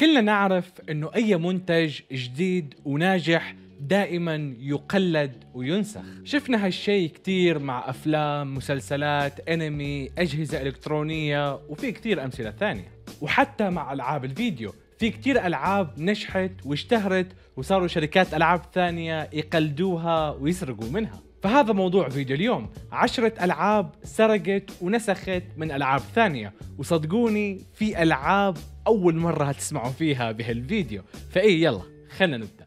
كلنا نعرف انه اي منتج جديد وناجح دائما يقلد وينسخ شفنا هالشيء كتير مع أفلام مسلسلات أنمي أجهزة إلكترونية وفي كتير أمثلة ثانية وحتى مع ألعاب الفيديو في كتير ألعاب نجحت واشتهرت وصاروا شركات ألعاب ثانية يقلدوها ويسرقوا منها فهذا موضوع فيديو اليوم عشرة ألعاب سرقت ونسخت من ألعاب ثانية وصدقوني في ألعاب أول مرة هتسمعوا فيها بهالفيديو فإيه يلا خلنا نبدأ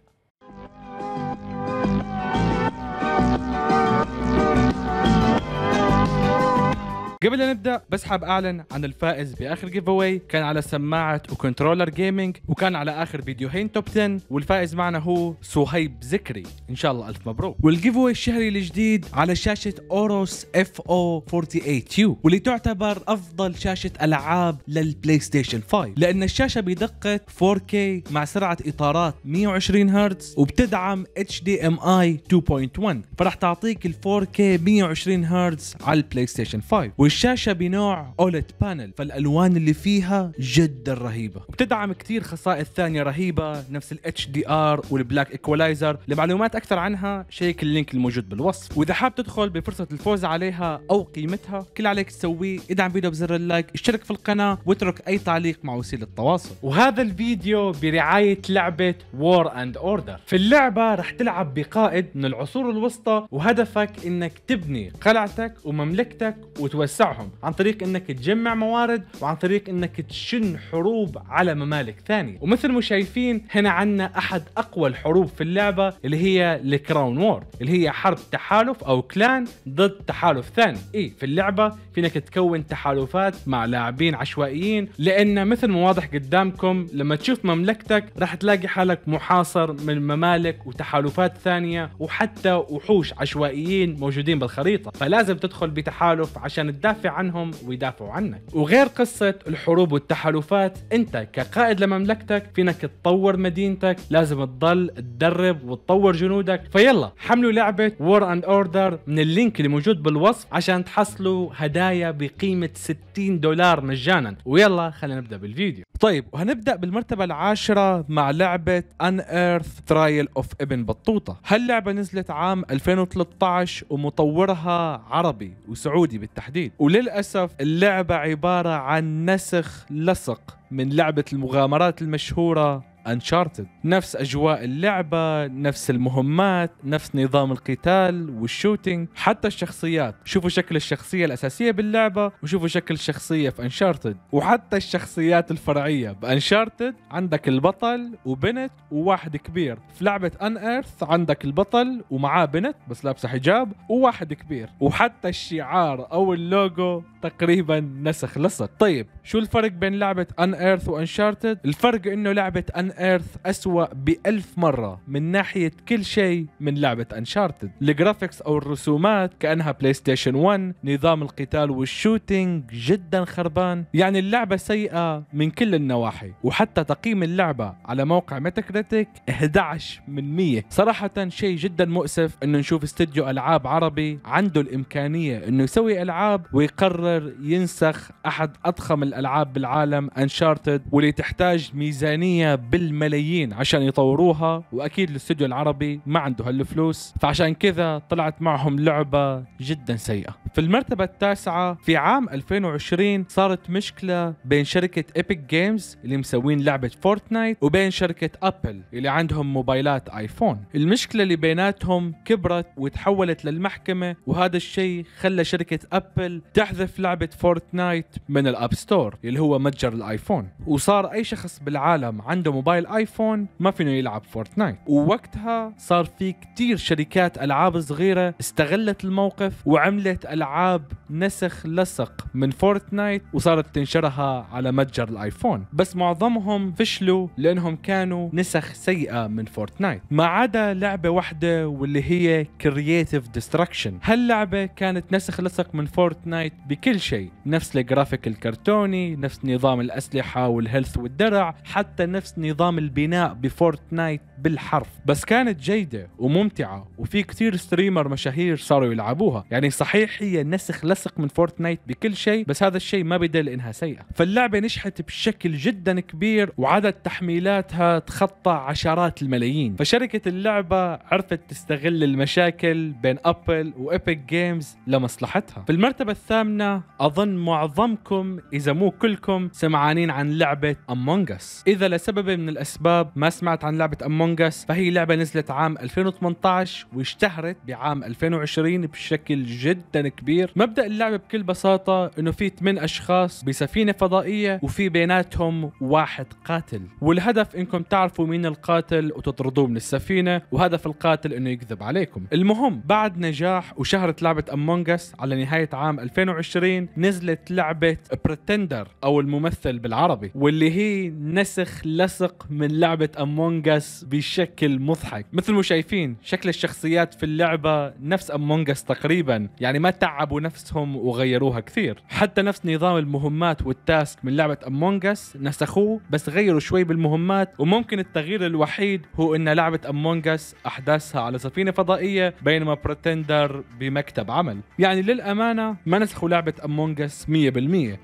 قبل ان نبدا بس حاب اعلن عن الفائز باخر جيف اواي كان على سماعه وكنترولر جيمنج وكان على اخر فيديوهين توب 10 والفائز معنا هو صهيب ذكري ان شاء الله الف مبروك والجيف اواي الشهري الجديد على شاشه اوروس اف او 48 يو واللي تعتبر افضل شاشه العاب للبلاي ستيشن 5 لان الشاشه بدقه 4K مع سرعه اطارات 120 هرتز وبتدعم HDMI 2.1 فراح تعطيك ال 4K 120 هرتز على البلاي ستيشن 5 والشاشة بنوع أولد بانل فالألوان اللي فيها جدا رهيبة وبتدعم كثير خصائص ثانية رهيبة نفس ال HDR والبلاك إيكولايزر لمعلومات أكثر عنها شيك اللينك الموجود بالوصف وإذا حاب تدخل بفرصة الفوز عليها أو قيمتها كل عليك تسويه ادعم فيديو بزر اللايك اشترك في القناة واترك أي تعليق مع وسيلة التواصل وهذا الفيديو برعاية لعبة وور أند أوردر في اللعبة رح تلعب بقائد من العصور الوسطى وهدفك إنك تبني قلعتك ومملكتك وتوسع توسعهم عن طريق انك تجمع موارد وعن طريق انك تشن حروب على ممالك ثانيه ومثل ما شايفين هنا عندنا احد اقوى الحروب في اللعبه اللي هي الكراون وور اللي هي حرب تحالف او كلان ضد تحالف ثاني اي في اللعبه فينك تكون تحالفات مع لاعبين عشوائيين لان مثل ما واضح قدامكم لما تشوف مملكتك راح تلاقي حالك محاصر من ممالك وتحالفات ثانيه وحتى وحوش عشوائيين موجودين بالخريطه فلازم تدخل بتحالف عشان تدافع تدافع عنهم ويدافعوا عنك وغير قصة الحروب والتحالفات انت كقائد لمملكتك فينك تطور مدينتك لازم تضل تدرب وتطور جنودك فيلا حملوا لعبة وور اند اوردر من اللينك اللي موجود بالوصف عشان تحصلوا هدايا بقيمة 60 دولار مجانا ويلا خلينا نبدأ بالفيديو طيب وهنبدأ بالمرتبة العاشرة مع لعبة ان ايرث ترايل اوف ابن بطوطة هاللعبة نزلت عام 2013 ومطورها عربي وسعودي بالتحديد وللاسف اللعبه عباره عن نسخ لصق من لعبه المغامرات المشهوره انشارتد نفس اجواء اللعبه نفس المهمات نفس نظام القتال والشوتينج حتى الشخصيات شوفوا شكل الشخصيه الاساسيه باللعبه وشوفوا شكل الشخصيه في انشارتد وحتى الشخصيات الفرعيه بانشارتد عندك البطل وبنت وواحد كبير في لعبه ان ايرث عندك البطل ومعاه بنت بس لابسه حجاب وواحد كبير وحتى الشعار او اللوجو تقريبا نسخ لصق طيب شو الفرق بين لعبة ان ايرث وانشارتد الفرق انه لعبة ان ايرث اسوأ بألف مرة من ناحية كل شيء من لعبة انشارتد الجرافيكس او الرسومات كأنها بلاي ستيشن 1 نظام القتال والشوتينج جدا خربان يعني اللعبة سيئة من كل النواحي وحتى تقييم اللعبة على موقع ميتاكريتيك 11 من 100 صراحة شيء جدا مؤسف انه نشوف استديو العاب عربي عنده الامكانية انه يسوي العاب ويقرر قادر ينسخ احد اضخم الالعاب بالعالم انشارتد واللي تحتاج ميزانيه بالملايين عشان يطوروها واكيد الاستوديو العربي ما عنده هالفلوس فعشان كذا طلعت معهم لعبه جدا سيئه في المرتبه التاسعه في عام 2020 صارت مشكله بين شركه ايبك جيمز اللي مسوين لعبه فورتنايت وبين شركه ابل اللي عندهم موبايلات ايفون المشكله اللي بيناتهم كبرت وتحولت للمحكمه وهذا الشيء خلى شركه ابل تحذف لعبة فورتنايت من الاب ستور اللي هو متجر الايفون وصار اي شخص بالعالم عنده موبايل ايفون ما فينه يلعب فورتنايت ووقتها صار في كتير شركات العاب صغيرة استغلت الموقف وعملت العاب نسخ لصق من فورتنايت وصارت تنشرها على متجر الايفون بس معظمهم فشلوا لانهم كانوا نسخ سيئة من فورتنايت ما عدا لعبة واحدة واللي هي كرييتيف ديستركشن هاللعبة كانت نسخ لصق من فورتنايت بكل كل شيء نفس الجرافيك الكرتوني نفس نظام الأسلحة والهيلث والدرع حتى نفس نظام البناء بفورتنايت بالحرف بس كانت جيدة وممتعة وفي كثير ستريمر مشاهير صاروا يلعبوها يعني صحيح هي نسخ لصق من فورتنايت بكل شيء بس هذا الشيء ما بدل انها سيئة فاللعبة نجحت بشكل جدا كبير وعدد تحميلاتها تخطى عشرات الملايين فشركة اللعبة عرفت تستغل المشاكل بين ابل وابيك جيمز لمصلحتها في المرتبة الثامنة أظن معظمكم إذا مو كلكم سمعانين عن لعبة أمونج أس إذا لسبب من الأسباب ما سمعت عن لعبة أمونج أس فهي لعبة نزلت عام 2018 واشتهرت بعام 2020 بشكل جدا كبير مبدأ اللعبة بكل بساطة إنه في 8 أشخاص بسفينة فضائية وفي بيناتهم واحد قاتل والهدف إنكم تعرفوا مين القاتل وتطردوه من السفينة وهدف القاتل إنه يكذب عليكم المهم بعد نجاح وشهرة لعبة أمونج أس على نهاية عام 2020 2020 نزلت لعبه بريتندر او الممثل بالعربي واللي هي نسخ لصق من لعبه امونج اس بشكل مضحك مثل ما شايفين شكل الشخصيات في اللعبه نفس امونج اس تقريبا يعني ما تعبوا نفسهم وغيروها كثير حتى نفس نظام المهمات والتاسك من لعبه امونج اس نسخوه بس غيروا شوي بالمهمات وممكن التغيير الوحيد هو ان لعبه امونج اس احداثها على سفينه فضائيه بينما بريتندر بمكتب عمل يعني للامانه ما نسخوا لعبه امونج اس 100%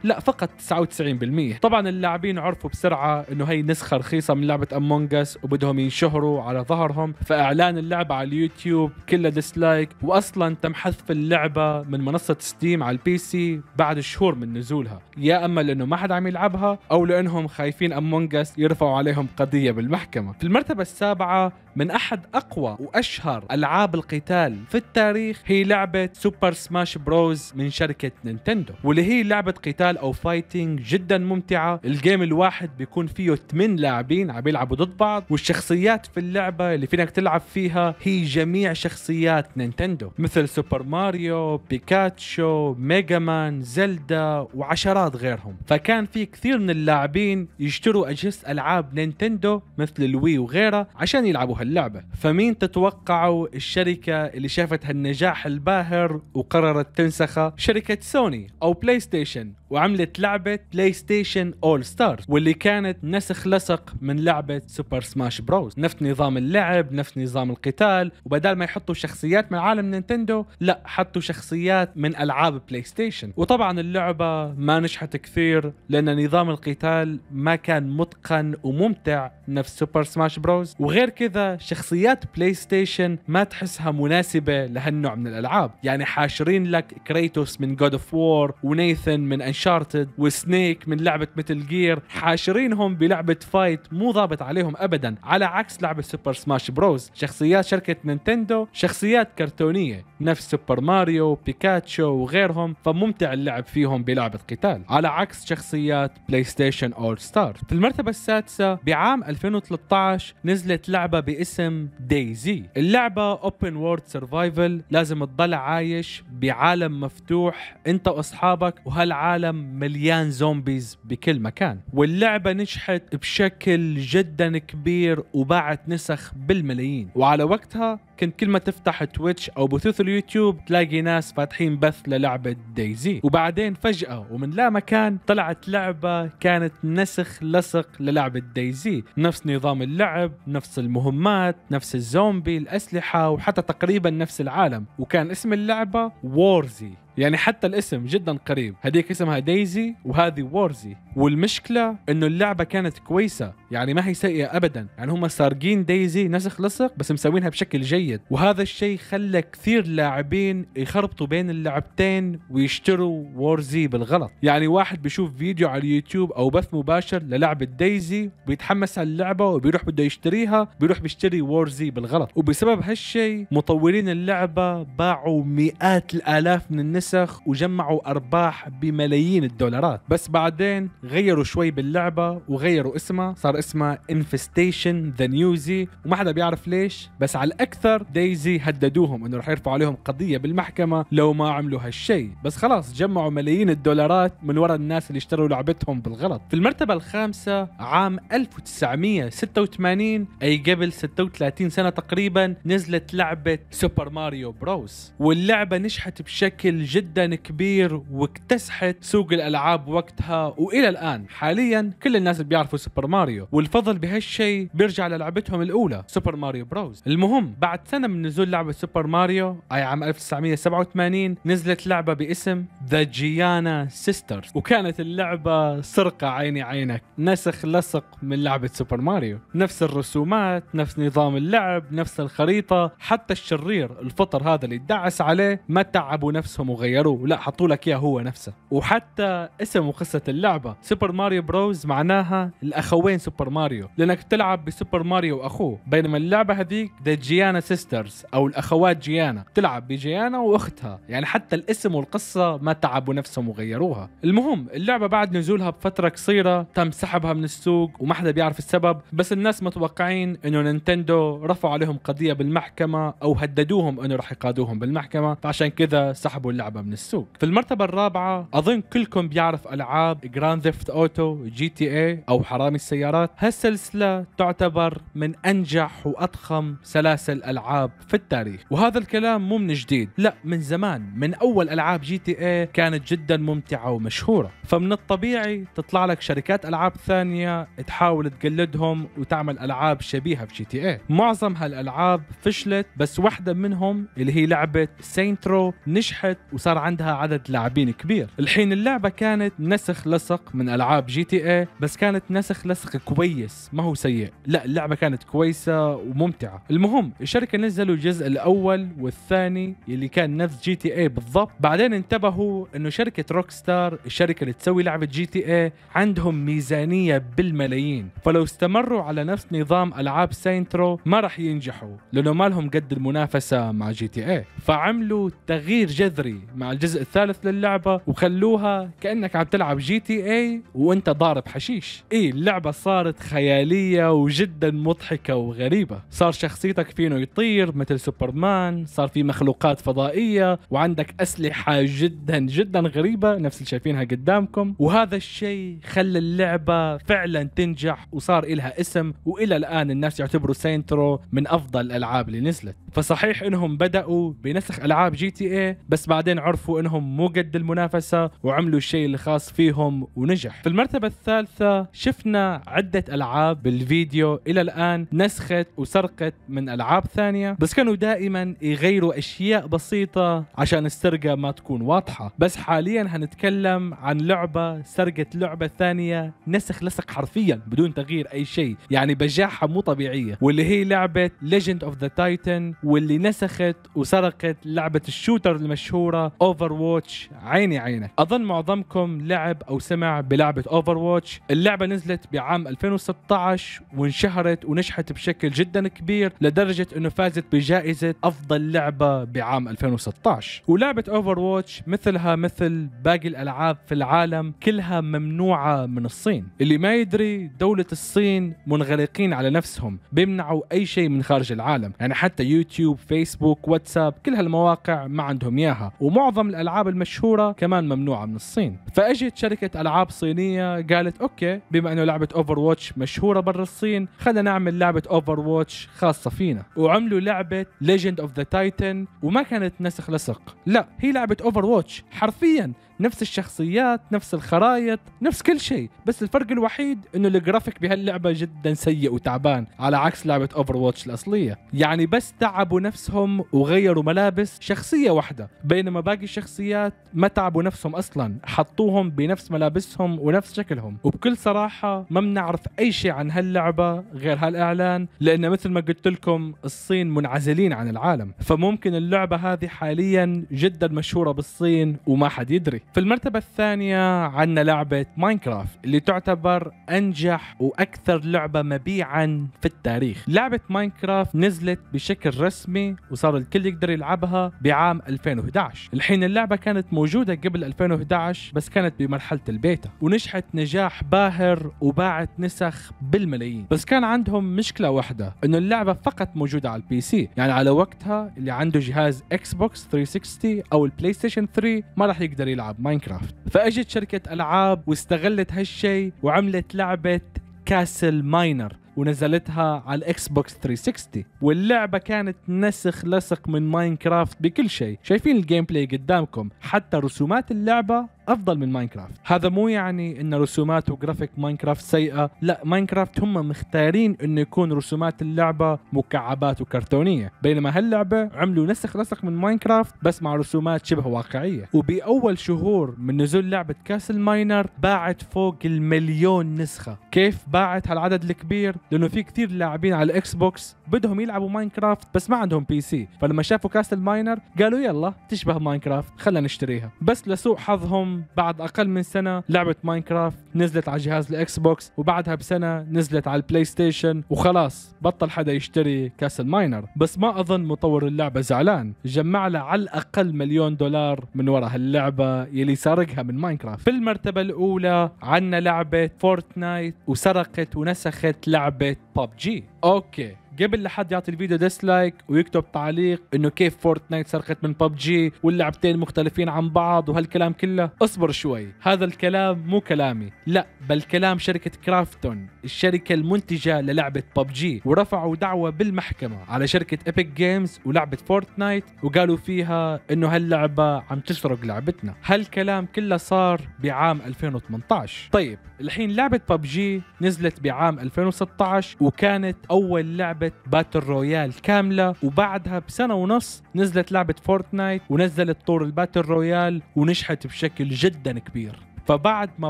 لا فقط 99% طبعا اللاعبين عرفوا بسرعه انه هي نسخه رخيصه من لعبه امونج اس وبدهم ينشهروا على ظهرهم فاعلان اللعبه على اليوتيوب كله ديسلايك واصلا تم حذف اللعبه من منصه ستيم على البي سي بعد شهور من نزولها يا اما لانه ما حدا عم يلعبها او لانهم خايفين امونج اس يرفعوا عليهم قضيه بالمحكمه في المرتبه السابعه من أحد أقوى وأشهر ألعاب القتال في التاريخ هي لعبة سوبر سماش بروز من شركة نينتندو واللي هي لعبة قتال أو فايتنج جدا ممتعة الجيم الواحد بيكون فيه 8 لاعبين عم يلعبوا ضد بعض والشخصيات في اللعبة اللي فينك تلعب فيها هي جميع شخصيات نينتندو مثل سوبر ماريو بيكاتشو ميجا مان زلدا وعشرات غيرهم فكان في كثير من اللاعبين يشتروا أجهزة ألعاب نينتندو مثل الوي وغيرها عشان يلعبوا هاللعبه فمين تتوقعوا الشركه اللي شافت هالنجاح الباهر وقررت تنسخه شركه سوني او بلاي ستيشن وعملت لعبة بلاي ستيشن أول ستارز واللي كانت نسخ لصق من لعبة سوبر سماش بروز نفس نظام اللعب نفس نظام القتال وبدال ما يحطوا شخصيات من عالم نينتندو لا حطوا شخصيات من ألعاب بلاي ستيشن وطبعا اللعبة ما نجحت كثير لأن نظام القتال ما كان متقن وممتع نفس سوبر سماش بروز وغير كذا شخصيات بلاي ستيشن ما تحسها مناسبة لهالنوع من الألعاب يعني حاشرين لك كريتوس من جود اوف وور ونيثن من أنش انشارتد وسنيك من لعبه متل جير حاشرينهم بلعبه فايت مو ضابط عليهم ابدا على عكس لعبه سوبر سماش بروز شخصيات شركه نينتندو شخصيات كرتونيه نفس سوبر ماريو بيكاتشو وغيرهم فممتع اللعب فيهم بلعبه قتال على عكس شخصيات بلاي ستيشن اول ستار في المرتبه السادسه بعام 2013 نزلت لعبه باسم دايزي اللعبه اوبن وورد سرفايفل لازم تضل عايش بعالم مفتوح انت واصحابك وهالعالم عالم مليان زومبيز بكل مكان واللعبة نجحت بشكل جدا كبير وباعت نسخ بالملايين وعلى وقتها كنت كل ما تفتح تويتش او بثوث اليوتيوب تلاقي ناس فاتحين بث للعبه دايزي وبعدين فجاه ومن لا مكان طلعت لعبه كانت نسخ لصق للعبه دايزي نفس نظام اللعب نفس المهمات نفس الزومبي الاسلحه وحتى تقريبا نفس العالم وكان اسم اللعبه وورزي يعني حتى الاسم جدا قريب هذيك اسمها دايزي وهذه وورزي والمشكلة انه اللعبة كانت كويسة يعني ما هي سيئة ابدا يعني هم سارقين دايزي نسخ لصق بس مسوينها بشكل جيد جيد وهذا الشيء خلى كثير لاعبين يخربطوا بين اللعبتين ويشتروا وورزي بالغلط يعني واحد بيشوف فيديو على اليوتيوب او بث مباشر للعبة دايزي بيتحمس على اللعبة وبيروح بده يشتريها بيروح بيشتري وورزي بالغلط وبسبب هالشيء مطورين اللعبة باعوا مئات الالاف من النسخ وجمعوا ارباح بملايين الدولارات بس بعدين غيروا شوي باللعبة وغيروا اسمها صار اسمها انفستيشن ذا نيوزي وما حدا بيعرف ليش بس على الاكثر بيتر دايزي هددوهم انه رح يرفعوا عليهم قضيه بالمحكمه لو ما عملوا هالشيء بس خلاص جمعوا ملايين الدولارات من وراء الناس اللي اشتروا لعبتهم بالغلط في المرتبه الخامسه عام 1986 اي قبل 36 سنه تقريبا نزلت لعبه سوبر ماريو بروس واللعبه نجحت بشكل جدا كبير واكتسحت سوق الالعاب وقتها والى الان حاليا كل الناس بيعرفوا سوبر ماريو والفضل بهالشيء بيرجع للعبتهم الاولى سوبر ماريو بروز المهم بعد بعد سنة من نزول لعبة سوبر ماريو أي عام 1987 نزلت لعبة باسم ذا جيانا سيسترز وكانت اللعبة سرقة عيني عينك نسخ لصق من لعبة سوبر ماريو نفس الرسومات نفس نظام اللعب نفس الخريطة حتى الشرير الفطر هذا اللي دعس عليه ما تعبوا نفسهم وغيروه لا حطوا لك إياه هو نفسه وحتى اسم وقصة اللعبة سوبر ماريو بروز معناها الأخوين سوبر ماريو لأنك تلعب بسوبر ماريو وأخوه بينما اللعبة هذيك ذا جيانا سيسترز سيسترز او الاخوات جيانا تلعب بجيانا واختها يعني حتى الاسم والقصه ما تعبوا نفسهم وغيروها المهم اللعبه بعد نزولها بفتره قصيره تم سحبها من السوق وما حدا بيعرف السبب بس الناس متوقعين انه نينتندو رفعوا عليهم قضيه بالمحكمه او هددوهم انه رح يقادوهم بالمحكمه فعشان كذا سحبوا اللعبه من السوق في المرتبه الرابعه اظن كلكم بيعرف العاب جراند ثيفت اوتو جي تي اي او حرامي السيارات هالسلسله تعتبر من انجح واضخم سلاسل العاب العاب في التاريخ وهذا الكلام مو من جديد لا من زمان من اول العاب جي تي اي كانت جدا ممتعه ومشهوره فمن الطبيعي تطلع لك شركات العاب ثانيه تحاول تقلدهم وتعمل العاب شبيهه بجي تي اي معظم هالالعاب فشلت بس واحده منهم اللي هي لعبه سينترو نجحت وصار عندها عدد لاعبين كبير الحين اللعبه كانت نسخ لصق من العاب جي تي اي بس كانت نسخ لصق كويس ما هو سيء لا اللعبه كانت كويسه وممتعه المهم الشركه هناك نزلوا الجزء الاول والثاني اللي كان نفس جي تي اي بالضبط بعدين انتبهوا انه شركه روك ستار الشركه اللي تسوي لعبه جي تي اي عندهم ميزانيه بالملايين فلو استمروا على نفس نظام العاب سينترو ما راح ينجحوا لانه ما لهم قد المنافسه مع جي تي اي فعملوا تغيير جذري مع الجزء الثالث للعبه وخلوها كانك عم تلعب جي تي اي وانت ضارب حشيش اي اللعبه صارت خياليه وجدا مضحكه وغريبه صار شخصيتك فينو يطير يطير مثل سوبرمان صار في مخلوقات فضائية وعندك أسلحة جدا جدا غريبة نفس اللي شايفينها قدامكم وهذا الشيء خلى اللعبة فعلا تنجح وصار إلها اسم وإلى الآن الناس يعتبروا سينترو من أفضل الألعاب اللي نزلت فصحيح انهم بدأوا بنسخ ألعاب جي تي اي بس بعدين عرفوا انهم مو قد المنافسة وعملوا الشيء الخاص فيهم ونجح في المرتبة الثالثة شفنا عدة ألعاب بالفيديو إلى الآن نسخت وسرقت من ألعاب ثانية ثانية بس كانوا دائما يغيروا أشياء بسيطة عشان السرقة ما تكون واضحة بس حاليا هنتكلم عن لعبة سرقت لعبة ثانية نسخ لصق حرفيا بدون تغيير أي شيء يعني بجاحة مو طبيعية واللي هي لعبة ليجند اوف ذا تايتن واللي نسخت وسرقت لعبة الشوتر المشهورة اوفر واتش عيني عينك أظن معظمكم لعب أو سمع بلعبة اوفر واتش اللعبة نزلت بعام 2016 وانشهرت ونجحت بشكل جدا كبير لدرجة أنه فازت بجائزة أفضل لعبة بعام 2016 ولعبة أوفر واتش مثلها مثل باقي الألعاب في العالم كلها ممنوعة من الصين اللي ما يدري دولة الصين منغلقين على نفسهم بيمنعوا أي شيء من خارج العالم يعني حتى يوتيوب فيسبوك واتساب كل هالمواقع ما عندهم إياها ومعظم الألعاب المشهورة كمان ممنوعة من الصين فأجت شركة ألعاب صينية قالت أوكي بما أنه لعبة أوفر واتش مشهورة برا الصين خلينا نعمل لعبة أوفر واتش خاصة فينا عملوا لعبه ليجند اوف ذا تايتن وما كانت نسخ لصق لا هي لعبه اوفر واتش حرفيا نفس الشخصيات نفس الخرائط نفس كل شيء بس الفرق الوحيد انه الجرافيك بهاللعبه جدا سيء وتعبان على عكس لعبه اوفر واتش الاصليه يعني بس تعبوا نفسهم وغيروا ملابس شخصيه واحده بينما باقي الشخصيات ما تعبوا نفسهم اصلا حطوهم بنفس ملابسهم ونفس شكلهم وبكل صراحه ما بنعرف اي شيء عن هاللعبه غير هالاعلان لان مثل ما قلت لكم الصين منعزلين عن العالم فممكن اللعبه هذه حاليا جدا مشهوره بالصين وما حد يدري في المرتبة الثانية عندنا لعبة ماينكرافت اللي تعتبر أنجح وأكثر لعبة مبيعا في التاريخ لعبة ماينكرافت نزلت بشكل رسمي وصار الكل يقدر يلعبها بعام 2011 الحين اللعبة كانت موجودة قبل 2011 بس كانت بمرحلة البيتا ونجحت نجاح باهر وباعت نسخ بالملايين بس كان عندهم مشكلة واحدة انه اللعبة فقط موجودة على البي سي يعني على وقتها اللي عنده جهاز اكس بوكس 360 او البلاي ستيشن 3 ما راح يقدر يلعب العاب ماينكرافت فاجت شركة العاب واستغلت هالشي وعملت لعبة كاسل ماينر ونزلتها على الاكس بوكس 360 واللعبه كانت نسخ لصق من ماينكرافت بكل شيء شايفين الجيم بلاي قدامكم حتى رسومات اللعبه افضل من ماينكرافت هذا مو يعني ان رسومات وجرافيك ماينكرافت سيئه لا ماينكرافت هم مختارين انه يكون رسومات اللعبه مكعبات وكرتونيه بينما هاللعبه عملوا نسخ لصق من ماينكرافت بس مع رسومات شبه واقعيه وباول شهور من نزول لعبه كاسل ماينر باعت فوق المليون نسخه كيف باعت هالعدد الكبير لانه في كثير لاعبين على الاكس بوكس بدهم يلعبوا ماينكرافت بس ما عندهم بي سي فلما شافوا كاسل ماينر قالوا يلا تشبه ماينكرافت خلينا نشتريها بس لسوء حظهم بعد اقل من سنه لعبه ماينكرافت نزلت على جهاز الاكس بوكس وبعدها بسنه نزلت على البلاي ستيشن وخلاص بطل حدا يشتري كاسل ماينر بس ما اظن مطور اللعبه زعلان جمع له على الاقل مليون دولار من وراء هاللعبه يلي سرقها من ماينكرافت بالمرتبه الاولى عندنا لعبه فورتنايت وسرقت ونسخت لعبه ببجي اوكي قبل لحد يعطي الفيديو ديسلايك ويكتب تعليق انه كيف فورتنايت سرقت من ببجي واللعبتين مختلفين عن بعض وهالكلام كله اصبر شوي هذا الكلام مو كلامي لا بل كلام شركة كرافتون الشركة المنتجة للعبة ببجي ورفعوا دعوة بالمحكمة على شركة ايبك جيمز ولعبة فورتنايت وقالوا فيها انه هاللعبة عم تسرق لعبتنا هالكلام كله صار بعام 2018 طيب الحين لعبة ببجي نزلت بعام 2016 وكانت اول لعبة لعبة باتل رويال كاملة وبعدها بسنة ونص نزلت لعبة فورتنايت ونزلت طور الباتل رويال ونجحت بشكل جدا كبير فبعد ما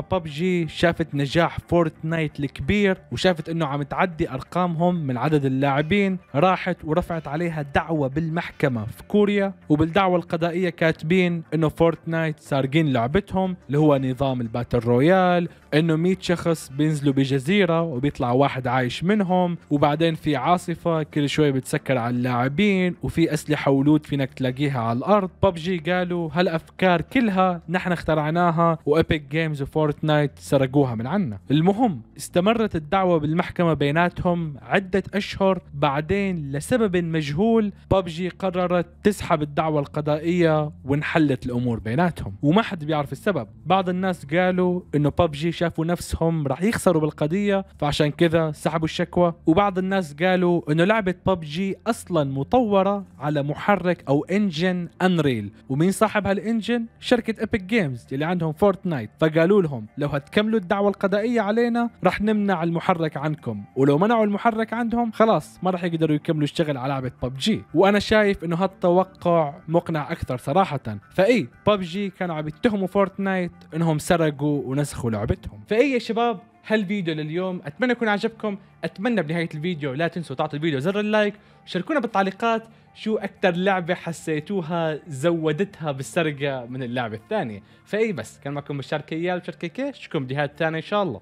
ببجي شافت نجاح فورتنايت الكبير وشافت انه عم تعدي ارقامهم من عدد اللاعبين راحت ورفعت عليها دعوة بالمحكمة في كوريا وبالدعوة القضائية كاتبين انه فورتنايت سارقين لعبتهم اللي هو نظام الباتل رويال انه 100 شخص بينزلوا بجزيرة وبيطلع واحد عايش منهم وبعدين في عاصفة كل شوي بتسكر على اللاعبين وفي اسلحة ولود فينك تلاقيها على الارض ببجي قالوا هالافكار كلها نحن اخترعناها وابيك جيمز وفورتنايت سرقوها من عنا المهم استمرت الدعوة بالمحكمة بيناتهم عدة أشهر بعدين لسبب مجهول ببجي قررت تسحب الدعوة القضائية وانحلت الأمور بيناتهم وما حد بيعرف السبب بعض الناس قالوا إنه ببجي شافوا نفسهم رح يخسروا بالقضية فعشان كذا سحبوا الشكوى وبعض الناس قالوا إنه لعبة ببجي أصلا مطورة على محرك أو إنجن أنريل ومين صاحب هالإنجن؟ شركة إيبك جيمز اللي عندهم فورتنايت فقالوا لهم لو هتكملوا الدعوة القضائية علينا رح نمنع المحرك عنكم ولو منعوا المحرك عندهم خلاص ما رح يقدروا يكملوا الشغل على لعبة ببجي وأنا شايف إنه هالتوقع مقنع أكثر صراحة فإيه ببجي كانوا عم يتهموا فورتنايت إنهم سرقوا ونسخوا لعبتهم فإيه يا شباب هالفيديو لليوم اتمنى يكون عجبكم اتمنى بنهايه الفيديو لا تنسوا تعطوا الفيديو زر اللايك وشاركونا بالتعليقات شو اكثر لعبه حسيتوها زودتها بالسرقه من اللعبه الثانيه فاي بس كان معكم مشاركه اياه وشركه كيش نهايه الثانيه ان شاء الله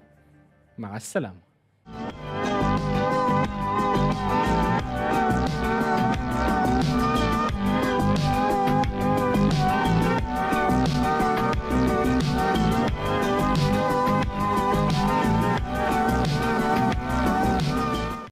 مع السلامه